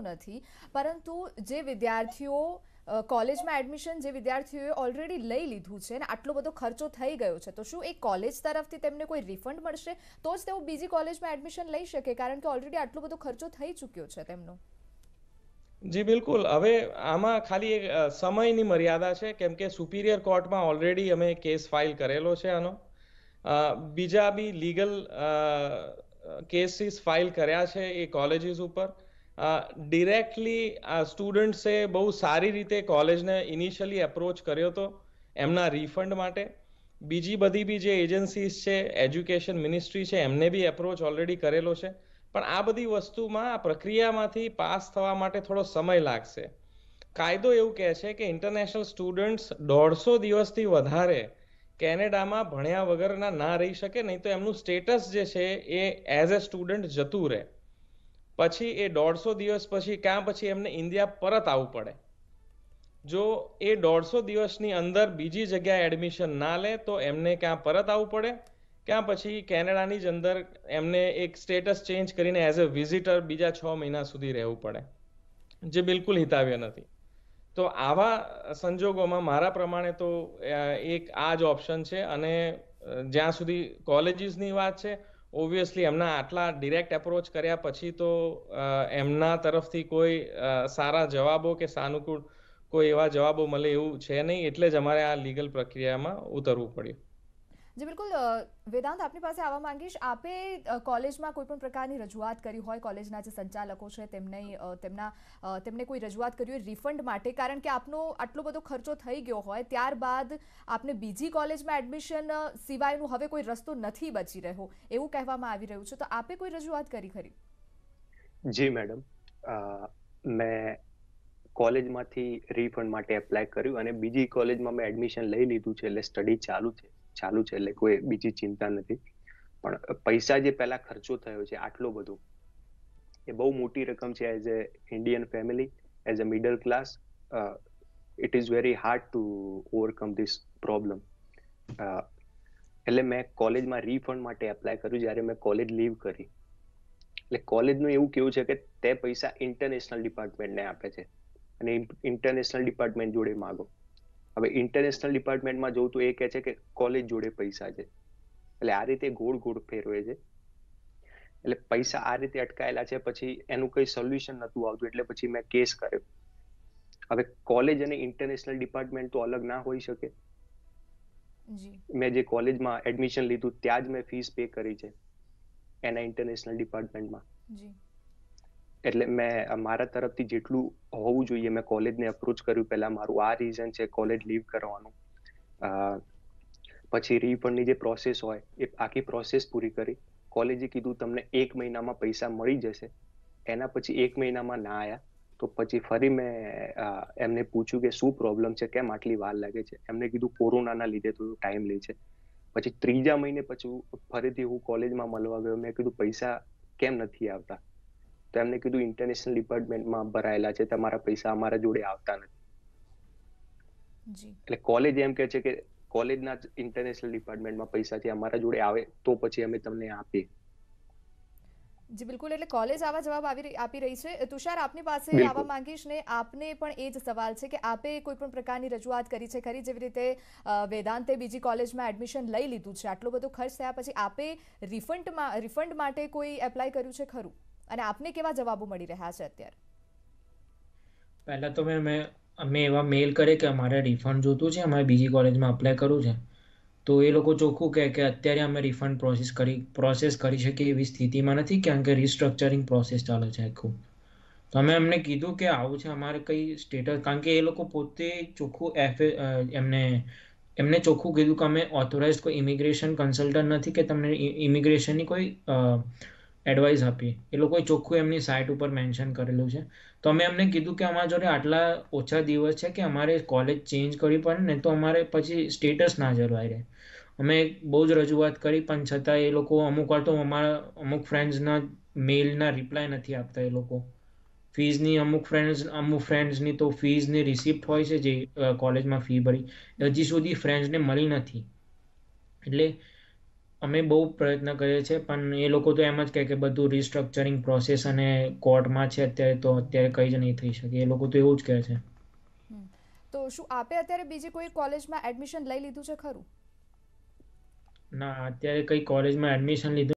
નથી પરંતુ જે વિદ્યાર્થીઓ કોલેજમાં એડમિશન જે વિદ્યાર્થીઓએ ઓલરેડી લઈ લીધું છે ને આટલો બધો ખર્ચો થઈ ગયો છે તો શું એ કોલેજ તરફથી તેમને કોઈ રિફંડ મળશે તો જ તેઓ બીજી કોલેજમાં એડમિશન લઈ શકે કારણ કે ઓલરેડી આટલો બધો ખર્ચો થઈ ચૂક્યો છે તેમનો જી બિલકુલ હવે આમાં ખાલી એક સમયની મર્યાદા છે કેમ કે સુપિરિયર કોર્ટમાં ઓલરેડી અમે કેસ ફાઇલ કરેલો છે આનો બીજા બી લીગલ કેસીસ ફાઇલ કર્યા છે એ કોલેજીસ ઉપર ડિરેક્ટલી સ્ટુડન્ટ્સે બહુ સારી રીતે કોલેજને ઇનિશિયલી એપ્રોચ કર્યો હતો એમના રિફંડ માટે બીજી બધી બી જે એજન્સીઝ છે એજ્યુકેશન મિનિસ્ટ્રી છે એમને બી એપ્રોચ ઓલરેડી કરેલો છે પણ આ બધી વસ્તુમાં આ પ્રક્રિયામાંથી પાસ થવા માટે થોડો સમય લાગશે કાયદો એવું કહે છે કે ઇન્ટરનેશનલ સ્ટુડન્ટ્સ દોઢસો દિવસથી વધારે કેનેડામાં ભણ્યા વગરના ના રહી શકે નહીં તો એમનું સ્ટેટસ જે છે એ એઝ અ સ્ટુડન્ટ જતું રહે પછી એ દોઢસો દિવસ પછી ક્યાં પછી એમને ઇન્ડિયા પરત આવવું પડે જો એ દોઢસો દિવસની અંદર બીજી જગ્યાએ એડમિશન ના લે તો એમને ક્યાં પરત આવવું પડે ક્યાં પછી કેનેડાની જ અંદર એમને એક સ્ટેટસ ચેન્જ કરીને એઝ અ વિઝિટર બીજા છ મહિના સુધી રહેવું પડે જે બિલકુલ હિતાવ્ય નથી તો આવા સંજોગોમાં મારા પ્રમાણે તો એક આ જ ઓપ્શન છે અને જ્યાં સુધી કોલેજીસની વાત છે ઓબ્વિયસલી એમના આટલા ડિરેક્ટ એપ્રોચ કર્યા પછી તો એમના તરફથી કોઈ સારા જવાબો કે સાનુકૂળ કોઈ એવા જવાબો મળે એવું છે નહીં એટલે જ અમારે આ લીગલ પ્રક્રિયામાં ઉતરવું પડ્યું જી બિલકુલ વેદાંત આપની પાસે આવવા માંગીશ આપે કોલેજમાં કોઈ પણ પ્રકારની રજૂઆત કરી હોય કોલેજના જે સંચાલકો છે તેમને તેમના તેમને કોઈ રજૂઆત કરી હોય રિફંડ માટે કારણ કે આપનો આટલો બધો ખર્ચો થઈ ગયો હોય ત્યારબાદ આપને બીજી કોલેજમાં એડમિશન સિવાયનું હવે કોઈ રસ્તો નથી બચી રહ્યો એવું કહેવામાં આવી રહ્યું છે તો આપે કોઈ રજૂઆત કરી ખરી જી મેડમ મેં કોલેજમાંથી રિફંડ માટે એપ્લાય કર્યું અને બીજી કોલેજમાં મેં એડમિશન લઈ લીધું છે એટલે સ્ટડી ચાલુ છે ચાલુ છે એટલે કોઈ બીજી ચિંતા નથી પણ પૈસા જે પહેલા ખર્ચો થયો છે આટલો બધો એ બહુ મોટી રકમ છે as a Indian family as a middle class it is very hard to overcome this problem એટલે મેં કોલેજમાં રિફંડ માટે એપ્લાય કર્યું જ્યારે મેં કોલેજ લીવ કરી એટલે કોલેજનું એવું કેવું છે કે તે પૈસા ઇન્ટરનેશનલ ડિપાર્ટમેન્ટને આપે છે અને ઇન્ટરનેશનલ ડિપાર્ટમેન્ટ જોડે માગો હવે ઇન્ટરનેશનલ ડિપાર્ટમેન્ટમાં જોઉં તો એ કહે છે કે કોલેજ જોડે પૈસા છે એટલે આ રીતે ગોળ ગોળ ફેરવે છે એટલે પૈસા આ રીતે અટકાયેલા છે પછી એનું કઈ સોલ્યુશન નતું આવતું એટલે પછી મેં કેસ કર્યો હવે કોલેજ અને ઇન્ટરનેશનલ ડિપાર્ટમેન્ટ તો અલગ ના હોઈ શકે મેં જે કોલેજમાં એડમિશન લીધું ત્યાં જ મેં ફીસ પે કરી છે એના ઇન્ટરનેશનલ ડિપાર્ટમેન્ટમાં એટલે મેં મારા તરફથી જેટલું હોવું જોઈએ મેં કોલેજને અપ્રોચ કર્યું પહેલાં મારું આ રીઝન છે કોલેજ લીવ કરવાનું પછી રિફંડની જે પ્રોસેસ હોય એ આખી પ્રોસેસ પૂરી કરી કોલેજે કીધું તમને એક મહિનામાં પૈસા મળી જશે એના પછી એક મહિનામાં ના આવ્યા તો પછી ફરી મેં એમને પૂછ્યું કે શું પ્રોબ્લેમ છે કેમ આટલી વાર લાગે છે એમને કીધું કોરોનાના લીધે થોડું ટાઈમ લે છે પછી ત્રીજા મહિને પછી ફરીથી હું કોલેજમાં મળવા ગયો મેં કીધું પૈસા કેમ નથી આવતા તો કીધું ઇન્ટરનેશનલ ડિપાર્ટમેન્ટમાં ભરાયેલા છે તમારા પૈસા અમારા જોડે આવતા નથી એટલે કોલેજ એમ કે છે કે કોલેજના ઇન્ટરનેશનલ ડિપાર્ટમેન્ટમાં પૈસા છે અમારા જોડે આવે તો પછી અમે તમને આપીએ જી બિલકુલ એટલે કોલેજ આવા જવાબ આવી આપી રહી છે તુષાર આપની પાસે આવવા માંગીશ ને આપને પણ એ જ સવાલ છે કે આપે કોઈ પણ પ્રકારની રજૂઆત કરી છે ખરી જેવી રીતે વેદાંતે બીજી કોલેજમાં એડમિશન લઈ લીધું છે આટલો બધો ખર્ચ થયા પછી આપે રિફંડમાં રિફંડ માટે કોઈ એપ્લાય કર્યું છે ખરું અને આપને કેવા જવાબો મળી રહ્યા છે અત્યારે પહેલાં તો મેં મેં અમે એવા મેલ કરે કે અમારે રિફંડ જોતું છે અમારે બીજી કોલેજમાં અપ્લાય કરવું છે તો એ લોકો ચોખ્ખું કહે કે અત્યારે અમે રિફંડ પ્રોસેસ કરી પ્રોસેસ કરી શકીએ એવી સ્થિતિમાં નથી કારણ કે રિસ્ટ્રક્ચરિંગ પ્રોસેસ ચાલે છે આખું તો અમે એમને કીધું કે આવું છે અમારે કંઈ સ્ટેટસ કારણ કે એ લોકો પોતે ચોખ્ખું એફ એમને એમને ચોખ્ખું કીધું કે અમે ઓથોરાઇઝ કોઈ ઇમિગ્રેશન કન્સલ્ટન્ટ નથી કે તમને ઇમિગ્રેશનની કોઈ એડવાઇસ આપી એ લોકોએ ચોખ્ખું એમની સાઇટ ઉપર મેન્શન કરેલું છે તો અમે એમને કીધું કે અમારા જોડે આટલા ઓછા દિવસ છે કે અમારે કોલેજ ચેન્જ કરવી પડે ને તો અમારે પછી સ્ટેટસ ના જળવાઈ રહે અમે બહુ જ રજૂઆત કરી પણ છતાં એ લોકો અમુક વાર તો અમારા અમુક ફ્રેન્ડ્સના મેલના રિપ્લાય નથી આપતા એ લોકો ફીઝની અમુક ફ્રેન્ડ્સ અમુક ફ્રેન્ડ્સની તો ફીઝની રિસિપ્ટ હોય છે જે કોલેજમાં ફી ભરી હજી સુધી ફ્રેન્ડ્સને મળી નથી એટલે અમે બહુ પ્રયત્ન કરીએ છીએ પણ એ લોકો તો એમ જ કહે કે બધું રિસ્ટ્રક્ચરિંગ પ્રોસેસ અને કોર્ટમાં છે અત્યારે તો અત્યારે કંઈ જ નહીં થઈ શકે એ લોકો તો એવું જ કહે છે તો શું આપે અત્યારે બીજી કોઈ કોલેજમાં એડમિશન લઈ લીધું છે ખરું ના અત્યારે કઈ કોલેજમાં એડમિશન લીધું